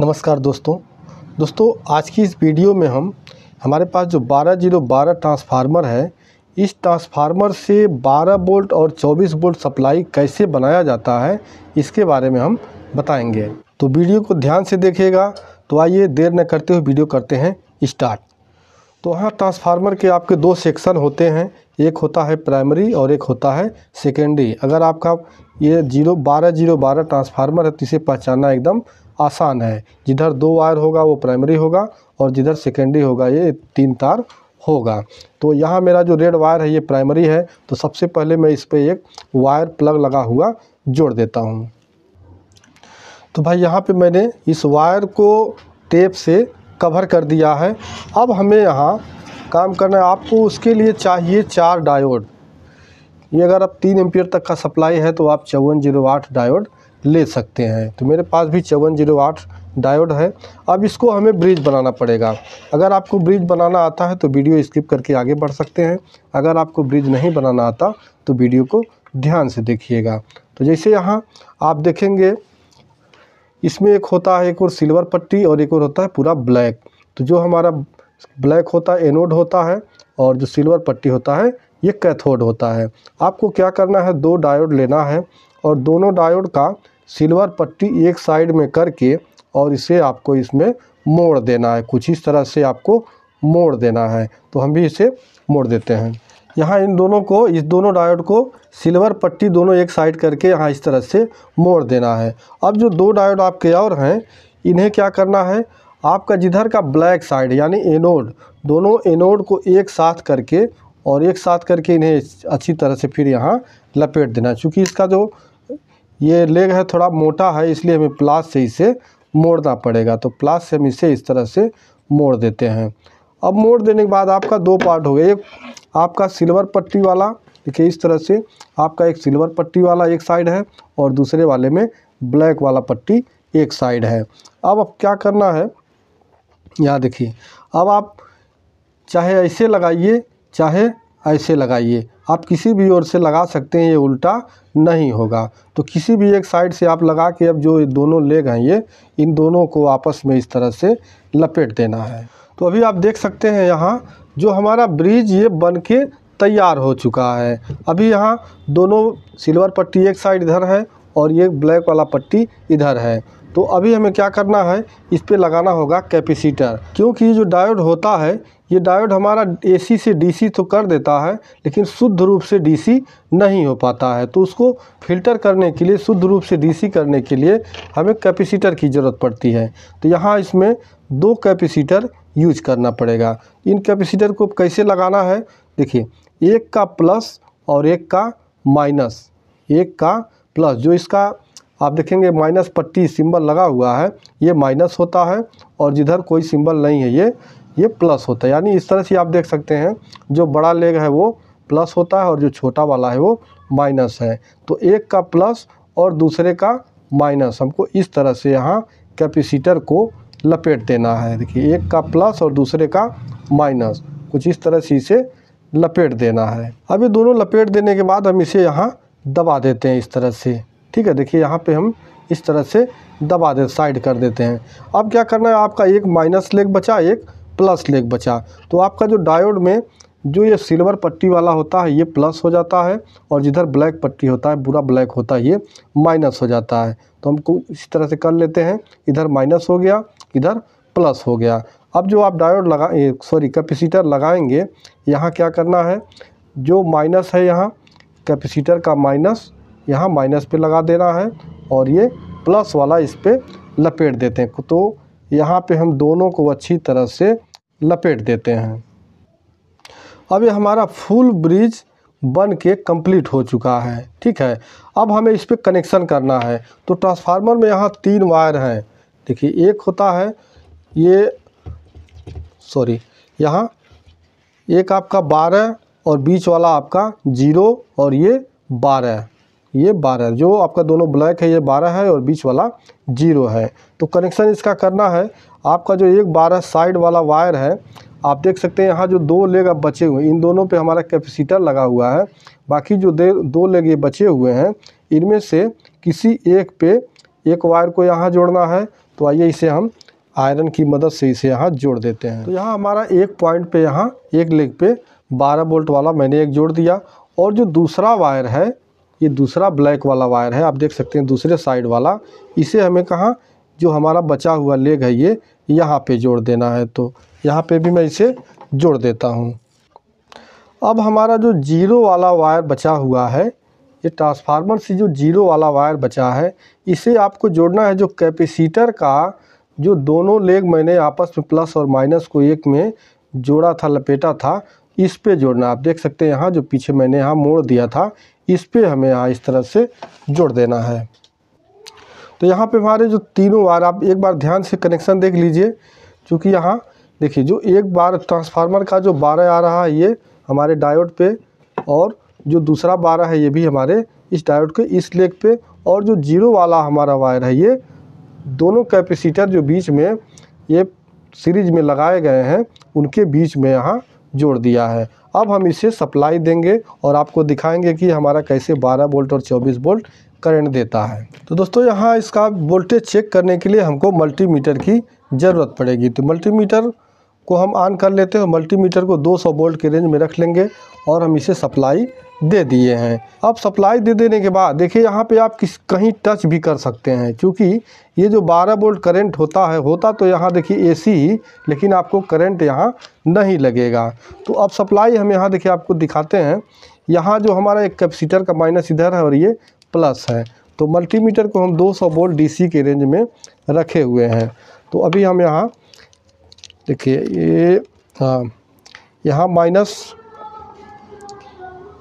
नमस्कार दोस्तों दोस्तों आज की इस वीडियो में हम हमारे पास जो बारह जीरो बारह ट्रांसफार्मर है इस ट्रांसफार्मर से 12 बोल्ट और 24 बोल्ट सप्लाई कैसे बनाया जाता है इसके बारे में हम बताएंगे तो वीडियो को ध्यान से देखिएगा तो आइए देर न करते हुए वीडियो करते हैं स्टार्ट तो हाँ ट्रांसफार्मर के आपके दो सेक्शन होते हैं एक होता है प्राइमरी और एक होता है सेकेंडरी अगर आपका ये जीरो बारह जीरो बारह ट्रांसफार्मर है तो इसे पहचानना एकदम आसान है जिधर दो वायर होगा वो प्राइमरी होगा और जिधर सेकेंडरी होगा ये तीन तार होगा तो यहाँ मेरा जो रेड वायर है ये प्राइमरी है तो सबसे पहले मैं इस पर एक वायर प्लग लगा हुआ जोड़ देता हूँ तो भाई यहाँ पे मैंने इस वायर को टेप से कवर कर दिया है अब हमें यहाँ काम करना है आपको उसके लिए चाहिए चार डायोड ये अगर आप तीन एम्पियर तक का सप्लाई है तो आप चौवन जीरो आठ डायोड ले सकते हैं तो मेरे पास भी चौवन जीरो आठ डायोड है अब इसको हमें ब्रिज बनाना पड़ेगा अगर आपको ब्रिज बनाना आता है तो वीडियो स्किप करके आगे बढ़ सकते हैं अगर आपको ब्रिज नहीं बनाना आता तो वीडियो को ध्यान से देखिएगा तो जैसे यहाँ आप देखेंगे इसमें एक होता है एक और सिल्वर पट्टी और एक और होता है पूरा ब्लैक तो जो हमारा ब्लैक होता है एनोड होता है और जो सिल्वर पट्टी होता है ये कैथोड होता है आपको क्या करना है दो डायोड लेना है और दोनों डायोड का सिल्वर पट्टी एक साइड में करके और इसे आपको इसमें मोड़ देना है कुछ इस तरह से आपको मोड़ देना है तो हम भी इसे मोड़ देते हैं यहाँ इन दोनों को इस दोनों डायोड को सिल्वर पट्टी दोनों एक साइड करके यहाँ इस तरह से मोड़ देना है अब जो दो डायोड आपके और हैं इन्हें क्या करना है आपका जिधर का ब्लैक साइड यानी एनोड दोनों एनोड को एक साथ करके और एक साथ करके इन्हें अच्छी तरह से फिर यहाँ लपेट देना चूँकि इसका जो ये लेग है थोड़ा मोटा है इसलिए हमें प्लास से इसे मोड़ना पड़ेगा तो प्लास से हम इसे इस तरह से मोड़ देते हैं अब मोड़ देने के बाद आपका दो पार्ट हो गए एक आपका सिल्वर पट्टी वाला देखिए इस तरह से आपका एक सिल्वर पट्टी वाला एक साइड है और दूसरे वाले में ब्लैक वाला पट्टी एक साइड है अब अब क्या करना है यहाँ देखिए अब आप चाहे ऐसे लगाइए चाहे ऐसे लगाइए आप किसी भी ओर से लगा सकते हैं ये उल्टा नहीं होगा तो किसी भी एक साइड से आप लगा के अब जो दोनों लेग हैं ये इन दोनों को आपस में इस तरह से लपेट देना है तो अभी आप देख सकते हैं यहाँ जो हमारा ब्रिज ये बन के तैयार हो चुका है अभी यहाँ दोनों सिल्वर पट्टी एक साइड इधर है और ये ब्लैक वाला पट्टी इधर है तो अभी हमें क्या करना है इस पर लगाना होगा कैपेसिटर क्योंकि जो डायोड होता है ये डायोड हमारा एसी से डीसी तो कर देता है लेकिन शुद्ध रूप से डीसी नहीं हो पाता है तो उसको फिल्टर करने के लिए शुद्ध रूप से डीसी करने के लिए हमें कैपेसिटर की ज़रूरत पड़ती है तो यहाँ इसमें दो कैपेसिटर यूज करना पड़ेगा इन कैपेसिटर को कैसे लगाना है देखिए एक का प्लस और एक का माइनस एक का प्लस जो इसका आप देखेंगे माइनस पट्टी सिंबल लगा हुआ है ये माइनस होता है और जिधर कोई सिंबल नहीं है ये ये प्लस होता है यानी इस तरह से आप देख सकते हैं जो बड़ा लेग है वो प्लस होता है और जो छोटा वाला है वो माइनस है तो एक का प्लस और दूसरे का माइनस हमको इस तरह से यहाँ कैपेसिटर को लपेट देना है देखिए एक का प्लस और दूसरे का माइनस कुछ इस तरह से इसे लपेट देना है अब ये दोनों लपेट देने के बाद हम इसे यहाँ दबा देते हैं इस तरह से ठीक है देखिए यहाँ पे हम इस तरह से दबा दे साइड कर देते हैं अब क्या करना है आपका एक माइनस लेग बचा एक प्लस लेग बचा तो आपका जो डायोड में जो ये सिल्वर पट्टी वाला होता है ये प्लस हो जाता है और जिधर ब्लैक पट्टी होता है बुरा ब्लैक होता है ये माइनस हो जाता है तो हमको इसी तरह से कर लेते हैं इधर माइनस हो गया इधर प्लस हो गया अब जो आप डायोड लगा सॉरी कैपेसिटर लगाएंगे यहाँ क्या करना है जो माइनस है यहाँ कैपेसिटर का माइनस यहाँ माइनस पे लगा देना है और ये प्लस वाला इस पर लपेट देते हैं तो यहाँ पे हम दोनों को अच्छी तरह से लपेट देते हैं अब ये हमारा फुल ब्रिज बन के कम्प्लीट हो चुका है ठीक है अब हमें इस पर कनेक्शन करना है तो ट्रांसफार्मर में यहाँ तीन वायर हैं देखिए एक होता है ये सॉरी यहाँ एक आपका बारह और बीच वाला आपका जीरो और ये बारह ये बारह जो आपका दोनों ब्लैक है ये बारह है और बीच वाला जीरो है तो कनेक्शन इसका करना है आपका जो एक बारह साइड वाला वायर है आप देख सकते हैं यहाँ जो दो लेग अब बचे हुए इन दोनों पे हमारा कैपेसिटर लगा हुआ है बाकी जो दे दो लेग ये बचे हुए हैं इनमें से किसी एक पे एक वायर को यहाँ जोड़ना है तो आइए इसे हम आयरन की मदद से इसे यहाँ जोड़ देते हैं तो यहाँ हमारा एक पॉइंट पे यहाँ एक लेग पे 12 वोल्ट वाला मैंने एक जोड़ दिया और जो दूसरा वायर है ये दूसरा ब्लैक वाला वायर है आप देख सकते हैं दूसरे साइड वाला इसे हमें कहाँ जो हमारा बचा हुआ लेग है ये यहाँ पे जोड़ देना है तो यहाँ पे भी मैं इसे जोड़ देता हूँ अब हमारा जो जीरो वाला वायर बचा हुआ है ये ट्रांसफार्मर से जो जीरो वाला वायर बचा है इसे आपको जोड़ना है जो कैपेसिटर का जो दोनों लेग मैंने आपस में प्लस और माइनस को एक में जोड़ा था लपेटा था इस पे जोड़ना आप देख सकते हैं यहाँ जो पीछे मैंने यहाँ मोड़ दिया था इस पर हमें यहाँ इस तरह से जोड़ देना है तो यहाँ पे हमारे जो तीनों वायर आप एक बार ध्यान से कनेक्शन देख लीजिए क्योंकि यहाँ देखिए जो एक बार ट्रांसफार्मर का जो बारह आ रहा है ये हमारे डायोड पे और जो दूसरा बारह है ये भी हमारे इस डायोड के इस लेग पे और जो जीरो वाला हमारा वायर है ये दोनों कैपेसिटर जो बीच में ये सीरीज में लगाए गए हैं उनके बीच में यहाँ जोड़ दिया है अब हम इसे सप्लाई देंगे और आपको दिखाएंगे कि हमारा कैसे 12 बोल्ट और 24 बोल्ट करंट देता है तो दोस्तों यहाँ इसका वोल्टेज चेक करने के लिए हमको मल्टीमीटर की ज़रूरत पड़ेगी तो मल्टीमीटर को हम ऑन कर लेते हैं मल्टीमीटर को 200 वोल्ट के रेंज में रख लेंगे और हम इसे सप्लाई दे दिए हैं अब सप्लाई दे देने के बाद देखिए यहाँ पे आप किस कहीं टच भी कर सकते हैं क्योंकि ये जो 12 वोल्ट करंट होता है होता तो यहाँ देखिए एसी लेकिन आपको करंट यहाँ नहीं लगेगा तो अब सप्लाई हम यहाँ देखिए आपको दिखाते हैं यहाँ जो हमारा एक कैपेसिटर का माइनस इधर है और ये प्लस है तो मल्टीमीटर को हम 200 वोल्ट डीसी के रेंज में रखे हुए हैं तो अभी हम यहाँ देखिए ये हाँ यहाँ माइनस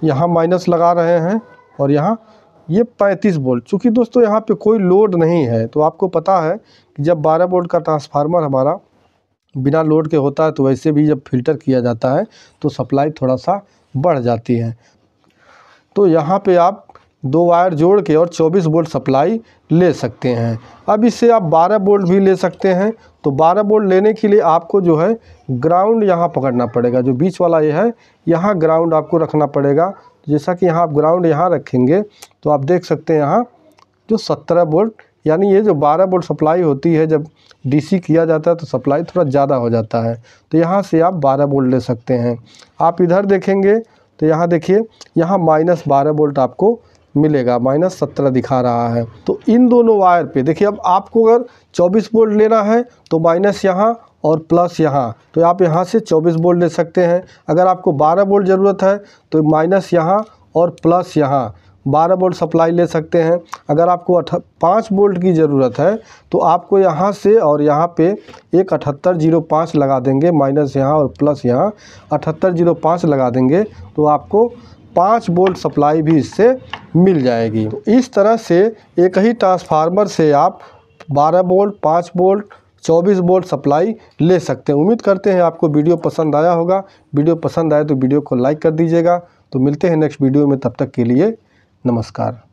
यहाँ माइनस लगा रहे हैं और यहाँ ये 35 वोल्ट चूँकि दोस्तों यहाँ पे कोई लोड नहीं है तो आपको पता है कि जब 12 वोल्ट का ट्रांसफार्मर हमारा बिना लोड के होता है तो वैसे भी जब फिल्टर किया जाता है तो सप्लाई थोड़ा सा बढ़ जाती है तो यहाँ पे आप दो वायर जोड़ के और 24 वोल्ट सप्लाई ले सकते हैं अब इससे आप 12 वोल्ट भी ले सकते हैं तो 12 वोल्ट लेने के लिए आपको जो है ग्राउंड यहाँ पकड़ना पड़ेगा जो बीच वाला ये यह है यहाँ ग्राउंड आपको रखना पड़ेगा जैसा कि यहाँ आप ग्राउंड यहाँ रखेंगे तो आप देख सकते हैं यहाँ जो सत्रह वोल्ट यानी ये जो बारह वोल्ट सप्लाई होती है जब डीसी किया जाता है तो सप्लाई थोड़ा ज़्यादा हो जाता है तो यहाँ से आप बारह वोल्ट ले सकते हैं आप इधर देखेंगे तो यहाँ देखिए यहाँ माइनस बारह वोल्ट आपको मिलेगा माइनस सत्रह दिखा रहा है तो इन दोनों वायर पे देखिए अब आपको अगर चौबीस वोल्ट लेना है तो माइनस यहाँ और प्लस यहाँ तो आप यहाँ से 24 बोल्ट ले सकते हैं अगर आपको 12 बोल्ट ज़रूरत है तो माइनस यहाँ और प्लस यहाँ 12 बोल्ट सप्लाई ले सकते हैं अगर आपको अठ पाँच बोल्ट की ज़रूरत है तो आपको यहाँ से और यहाँ पे एक अठहत्तर जीरो पाँच लगा देंगे माइनस यहाँ और प्लस यहाँ अठहत्तर जीरो पाँच लगा देंगे तो आपको पाँच बोल्ट सप्लाई भी इससे मिल जाएगी तो इस तरह से एक ही ट्रांसफार्मर से आप 12 बोल्ट 5 बोल्ट 24 बोल्ट सप्लाई ले सकते हैं उम्मीद करते हैं आपको वीडियो पसंद आया होगा वीडियो पसंद आए तो वीडियो को लाइक कर दीजिएगा तो मिलते हैं नेक्स्ट वीडियो में तब तक के लिए नमस्कार